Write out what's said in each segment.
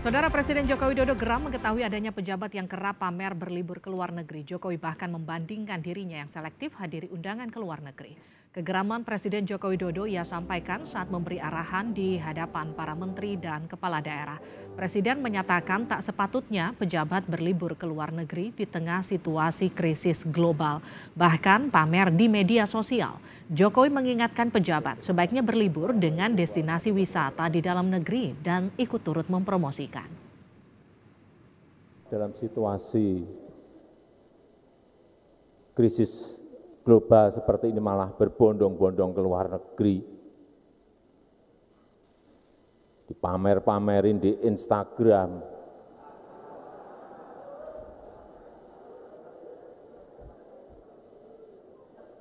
Saudara Presiden Joko Widodo geram mengetahui adanya pejabat yang kerap pamer berlibur ke luar negeri. Jokowi bahkan membandingkan dirinya yang selektif hadiri undangan ke luar negeri. Kegeraman Presiden Joko Widodo ia sampaikan saat memberi arahan di hadapan para menteri dan kepala daerah. Presiden menyatakan tak sepatutnya pejabat berlibur ke luar negeri di tengah situasi krisis global, bahkan pamer di media sosial. Jokowi mengingatkan pejabat sebaiknya berlibur dengan destinasi wisata di dalam negeri dan ikut turut mempromosikan. Dalam situasi krisis global seperti ini malah berbondong-bondong ke luar negeri. Dipamer-pamerin di Instagram,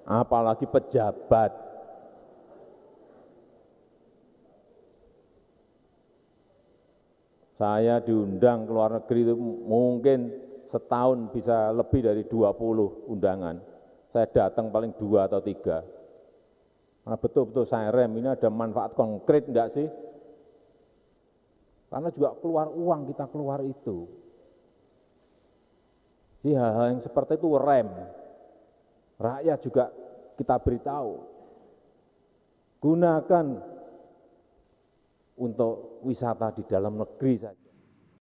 apalagi pejabat. Saya diundang ke luar negeri itu mungkin setahun bisa lebih dari 20 undangan. Saya datang paling dua atau tiga. Karena betul-betul saya rem, ini ada manfaat konkret enggak sih? Karena juga keluar uang kita keluar itu. Jadi hal-hal yang seperti itu rem, Rakyat juga kita beritahu, gunakan untuk wisata di dalam negeri saja.